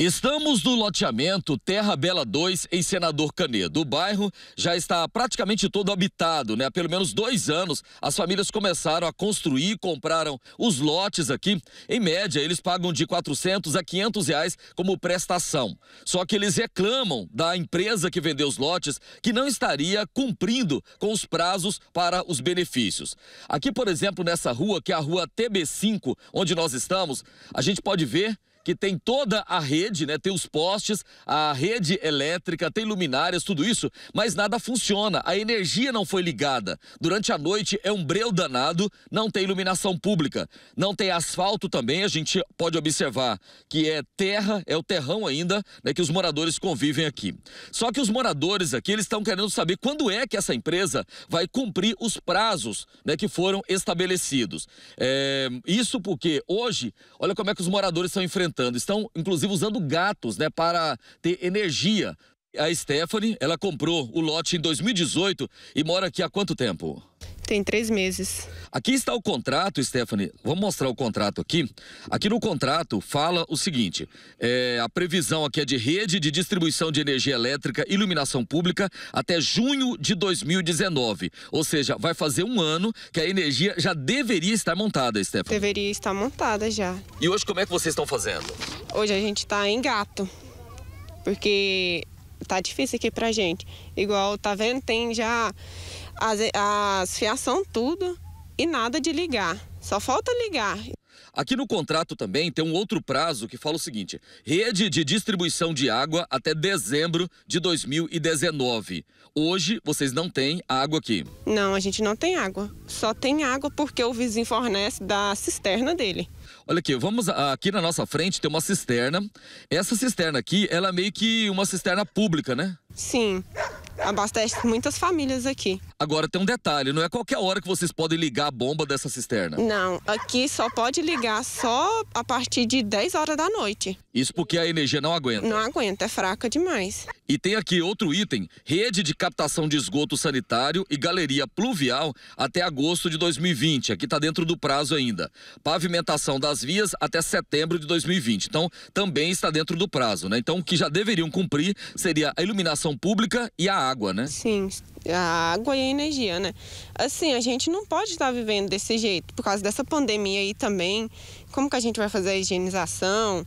Estamos no loteamento Terra Bela 2, em Senador Canedo. O bairro já está praticamente todo habitado, né? Há pelo menos dois anos, as famílias começaram a construir, compraram os lotes aqui. Em média, eles pagam de 400 a 500 reais como prestação. Só que eles reclamam da empresa que vendeu os lotes que não estaria cumprindo com os prazos para os benefícios. Aqui, por exemplo, nessa rua, que é a rua TB5, onde nós estamos, a gente pode ver que tem toda a rede, né? Tem os postes, a rede elétrica, tem luminárias, tudo isso, mas nada funciona. A energia não foi ligada. Durante a noite é um breu danado, não tem iluminação pública, não tem asfalto também. A gente pode observar que é terra, é o terrão ainda, né? Que os moradores convivem aqui. Só que os moradores aqui, eles estão querendo saber quando é que essa empresa vai cumprir os prazos, né? Que foram estabelecidos. É, isso porque hoje, olha como é que os moradores estão enfrentando Estão, inclusive, usando gatos né, para ter energia. A Stephanie, ela comprou o lote em 2018 e mora aqui há quanto tempo? Tem três meses. Aqui está o contrato, Stephanie. Vamos mostrar o contrato aqui. Aqui no contrato fala o seguinte: é, a previsão aqui é de rede de distribuição de energia elétrica e iluminação pública até junho de 2019. Ou seja, vai fazer um ano que a energia já deveria estar montada, Stephanie. Deveria estar montada já. E hoje como é que vocês estão fazendo? Hoje a gente está em gato. Porque tá difícil aqui pra gente. Igual, tá vendo, tem já as, as fiação tudo e nada de ligar. Só falta ligar. Aqui no contrato também tem um outro prazo que fala o seguinte: rede de distribuição de água até dezembro de 2019. Hoje vocês não têm água aqui. Não, a gente não tem água. Só tem água porque o vizinho fornece da cisterna dele. Olha aqui, vamos aqui na nossa frente tem uma cisterna. Essa cisterna aqui, ela é meio que uma cisterna pública, né? Sim. Abastece muitas famílias aqui. Agora tem um detalhe, não é qualquer hora que vocês podem ligar a bomba dessa cisterna. Não, aqui só pode ligar só a partir de 10 horas da noite. Isso porque a energia não aguenta. Não aguenta, é fraca demais. E tem aqui outro item, rede de captação de esgoto sanitário e galeria pluvial até agosto de 2020. Aqui está dentro do prazo ainda. Pavimentação das vias até setembro de 2020. Então, também está dentro do prazo, né? Então, o que já deveriam cumprir seria a iluminação pública e a água, né? Sim, a água e a energia, né? Assim, a gente não pode estar tá vivendo desse jeito, por causa dessa pandemia aí também. Como que a gente vai fazer a higienização?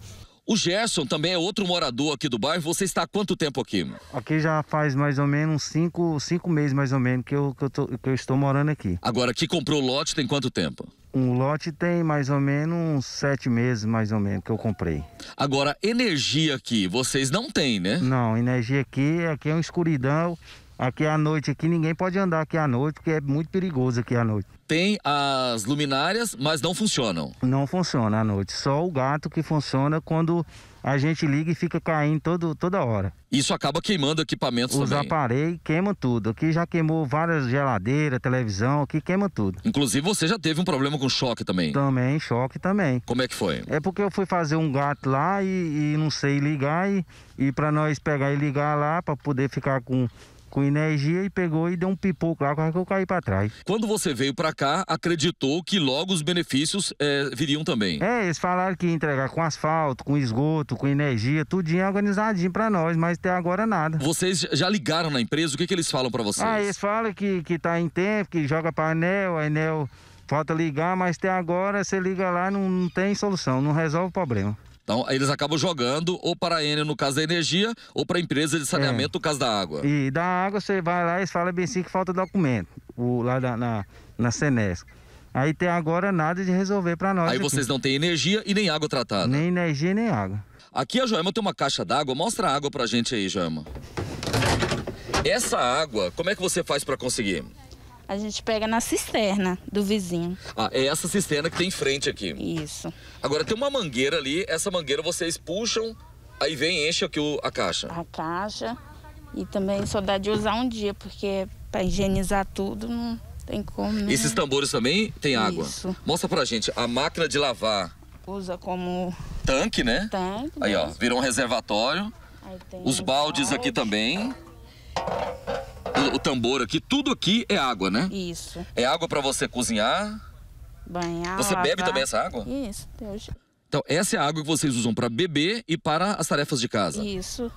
O Gerson também é outro morador aqui do bairro. Você está há quanto tempo aqui? Aqui já faz mais ou menos cinco, cinco meses, mais ou menos, que eu, que eu, tô, que eu estou morando aqui. Agora, que comprou o lote tem quanto tempo? Um lote tem mais ou menos uns sete meses, mais ou menos, que eu comprei. Agora, energia aqui, vocês não têm, né? Não, energia aqui, aqui é uma escuridão. Aqui à é noite, aqui ninguém pode andar aqui à noite, porque é muito perigoso aqui à noite. Tem as luminárias, mas não funcionam? Não funciona à noite. Só o gato que funciona quando a gente liga e fica caindo todo, toda hora. Isso acaba queimando equipamentos Os também? Os aparelhos queimam tudo. Aqui já queimou várias geladeiras, televisão, aqui queima tudo. Inclusive você já teve um problema com choque também? Também, choque também. Como é que foi? É porque eu fui fazer um gato lá e, e não sei ligar e, e para nós pegar e ligar lá para poder ficar com com energia e pegou e deu um pipoco lá, quase que eu caí para trás. Quando você veio para cá, acreditou que logo os benefícios é, viriam também? É, eles falaram que ia entregar com asfalto, com esgoto, com energia, tudinho organizadinho para nós, mas até agora nada. Vocês já ligaram na empresa? O que, que eles falam para vocês? Ah, eles falam que, que tá em tempo, que joga para anel, a anel falta ligar, mas até agora você liga lá não, não tem solução, não resolve o problema. Então, eles acabam jogando ou para a Enel, no caso da energia, ou para a empresa de saneamento, é. no caso da água. E da água, você vai lá e fala bem sim que falta documento, o, lá da, na, na Senesco. Aí tem agora nada de resolver para nós. Aí aqui. vocês não têm energia e nem água tratada. Nem energia nem água. Aqui a Joema tem uma caixa d'água. Mostra a água a gente aí, Joema. Essa água, como é que você faz para conseguir? a gente pega na cisterna do vizinho. Ah, é essa cisterna que tem em frente aqui. Isso. Agora tem uma mangueira ali, essa mangueira vocês puxam, aí vem enche aqui o, a caixa. A caixa. E também só dá de usar um dia, porque para higienizar tudo não tem como. Né? Esses tambores também tem água? Isso. Mostra pra gente, a máquina de lavar. Usa como. Tanque, né? Tanque. Aí, mesmo. ó, né? virou um reservatório. Os baldes balde. aqui também o, o tambor aqui, tudo aqui é água, né? Isso. É água para você cozinhar? Banhar. Você lavar. bebe também essa água? Isso, Deus. Então, essa é a água que vocês usam para beber e para as tarefas de casa? Isso.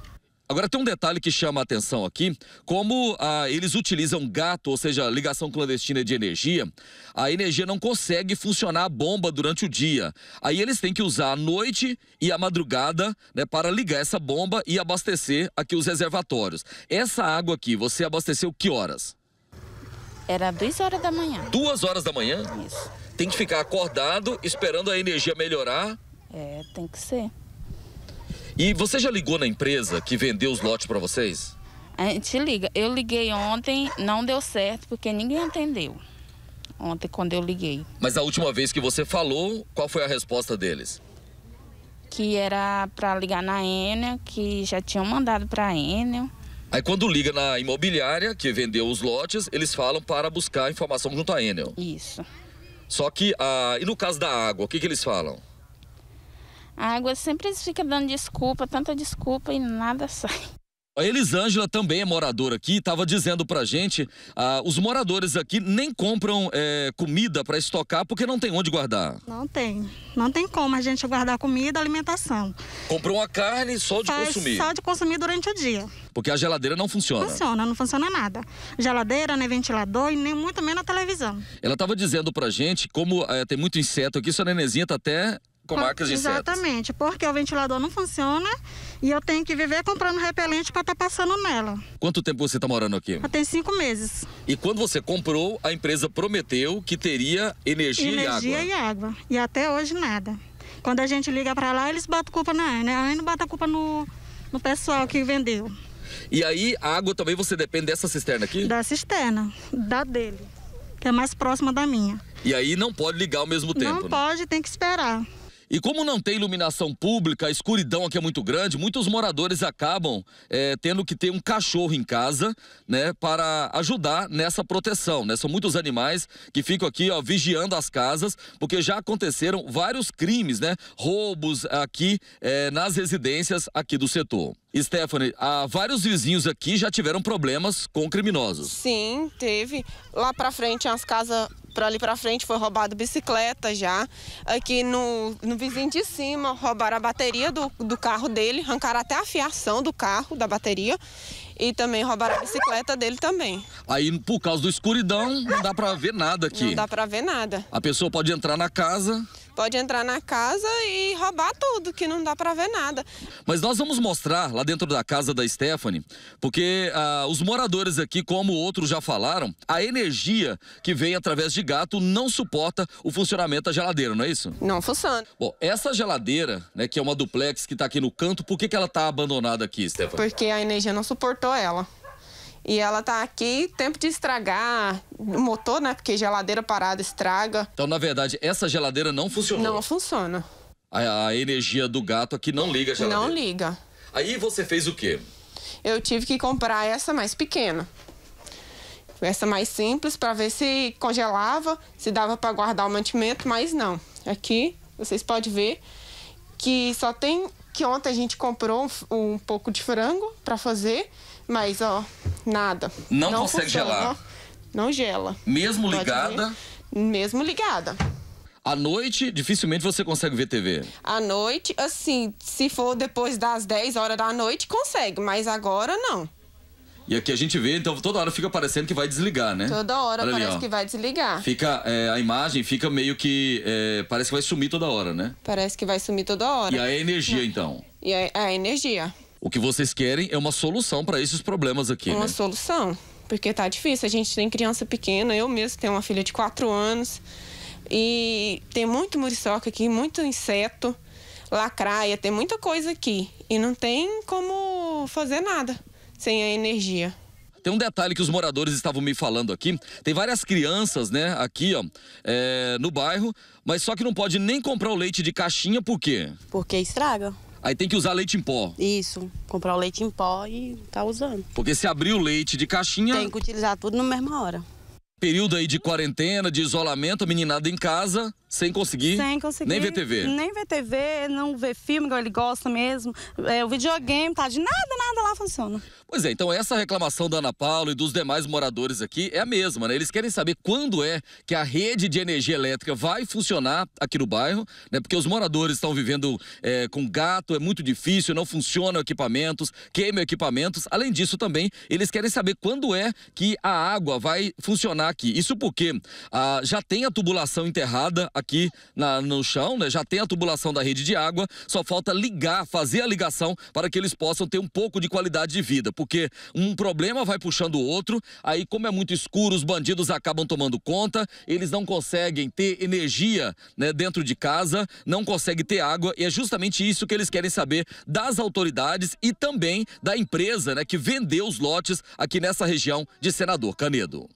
Agora tem um detalhe que chama a atenção aqui, como ah, eles utilizam gato, ou seja, ligação clandestina de energia, a energia não consegue funcionar a bomba durante o dia. Aí eles têm que usar a noite e a madrugada né, para ligar essa bomba e abastecer aqui os reservatórios. Essa água aqui, você abasteceu que horas? Era duas horas da manhã. Duas horas da manhã? Isso. Tem que ficar acordado, esperando a energia melhorar? É, tem que ser. E você já ligou na empresa que vendeu os lotes para vocês? A gente liga. Eu liguei ontem, não deu certo porque ninguém atendeu. Ontem quando eu liguei. Mas a última vez que você falou, qual foi a resposta deles? Que era para ligar na Enel, que já tinham mandado para a Enel. Aí quando liga na imobiliária, que vendeu os lotes, eles falam para buscar informação junto à Enel. Isso. Só que, ah, e no caso da água, o que, que eles falam? A água sempre fica dando desculpa, tanta desculpa e nada sai. A Elisângela também é moradora aqui, estava dizendo pra gente, ah, os moradores aqui nem compram é, comida para estocar porque não tem onde guardar. Não tem, não tem como a gente guardar comida, alimentação. Comprou uma carne só de Faz consumir? Só de consumir durante o dia. Porque a geladeira não funciona? Funciona, não funciona nada. Geladeira, nem ventilador e nem muito menos a televisão. Ela estava dizendo pra gente como é, tem muito inseto aqui, sua nenezinha tá até com marcas de insetos. Exatamente, porque o ventilador não funciona e eu tenho que viver comprando repelente para estar tá passando nela. Quanto tempo você está morando aqui? Já tem cinco meses. E quando você comprou, a empresa prometeu que teria energia, energia e água. Energia e água. E até hoje nada. Quando a gente liga para lá, eles botam culpa na ANE. Né? A ANE bota culpa no, no pessoal que vendeu. E aí, a água também você depende dessa cisterna aqui? Da cisterna, da dele, que é mais próxima da minha. E aí não pode ligar ao mesmo tempo? Não né? pode, tem que esperar. E como não tem iluminação pública, a escuridão aqui é muito grande, muitos moradores acabam é, tendo que ter um cachorro em casa, né, para ajudar nessa proteção, né? São muitos animais que ficam aqui, ó, vigiando as casas, porque já aconteceram vários crimes, né, roubos aqui é, nas residências aqui do setor. Stephanie, há vários vizinhos aqui já tiveram problemas com criminosos. Sim, teve. Lá para frente as casas para ali para frente foi roubado bicicleta já. Aqui no, no vizinho de cima roubaram a bateria do, do carro dele, arrancaram até a fiação do carro, da bateria. E também roubaram a bicicleta dele também. Aí, por causa da escuridão, não dá para ver nada aqui. Não dá para ver nada. A pessoa pode entrar na casa Pode entrar na casa e roubar tudo, que não dá para ver nada. Mas nós vamos mostrar lá dentro da casa da Stephanie, porque ah, os moradores aqui, como outros já falaram, a energia que vem através de gato não suporta o funcionamento da geladeira, não é isso? Não funciona. Bom, essa geladeira, né, que é uma duplex que está aqui no canto, por que, que ela está abandonada aqui, Stephanie? Porque a energia não suportou ela. E ela tá aqui, tempo de estragar o motor, né? Porque geladeira parada estraga. Então, na verdade, essa geladeira não funcionou? Não funciona. A, a energia do gato aqui não liga a geladeira? Não liga. Aí você fez o quê? Eu tive que comprar essa mais pequena. Essa mais simples, para ver se congelava, se dava para guardar o mantimento, mas não. Aqui, vocês podem ver que só tem... Que ontem a gente comprou um, um pouco de frango para fazer mas, ó, nada. Não, não consegue funciona, gelar. Não, não gela. Mesmo Pode ligada? Ver. Mesmo ligada. À noite, dificilmente você consegue ver TV. À noite, assim, se for depois das 10 horas da noite, consegue, mas agora não. E aqui a gente vê, então toda hora fica parecendo que vai desligar, né? Toda hora Olha parece ali, que vai desligar. Fica, é, a imagem fica meio que. É, parece que vai sumir toda hora, né? Parece que vai sumir toda hora. E a energia, não. então? E a, a energia. O que vocês querem é uma solução para esses problemas aqui. Uma né? solução, porque tá difícil. A gente tem criança pequena, eu mesmo tenho uma filha de 4 anos. E tem muito muriçoca aqui, muito inseto, lacraia, tem muita coisa aqui. E não tem como fazer nada sem a energia. Tem um detalhe que os moradores estavam me falando aqui. Tem várias crianças, né, aqui, ó, é, no bairro, mas só que não pode nem comprar o leite de caixinha, por quê? Porque estraga. Aí tem que usar leite em pó. Isso, comprar o leite em pó e tá usando. Porque se abrir o leite de caixinha... Tem que utilizar tudo na mesma hora. Período aí de quarentena, de isolamento, a meninada em casa, sem conseguir, Sem conseguir. Nem ver TV. Nem ver TV, não ver filme, que ele gosta mesmo. É, o videogame, tá de nada, nada lá funciona. Pois é, então essa reclamação da Ana Paula e dos demais moradores aqui é a mesma, né? Eles querem saber quando é que a rede de energia elétrica vai funcionar aqui no bairro, né? Porque os moradores estão vivendo é, com gato, é muito difícil, não funcionam equipamentos, queimam equipamentos. Além disso, também, eles querem saber quando é que a água vai funcionar aqui. Isso porque ah, já tem a tubulação enterrada aqui aqui na, no chão, né? Já tem a tubulação da rede de água, só falta ligar, fazer a ligação para que eles possam ter um pouco de qualidade de vida, porque um problema vai puxando o outro, aí como é muito escuro, os bandidos acabam tomando conta, eles não conseguem ter energia né, dentro de casa, não conseguem ter água, e é justamente isso que eles querem saber das autoridades e também da empresa né, que vendeu os lotes aqui nessa região de Senador Canedo.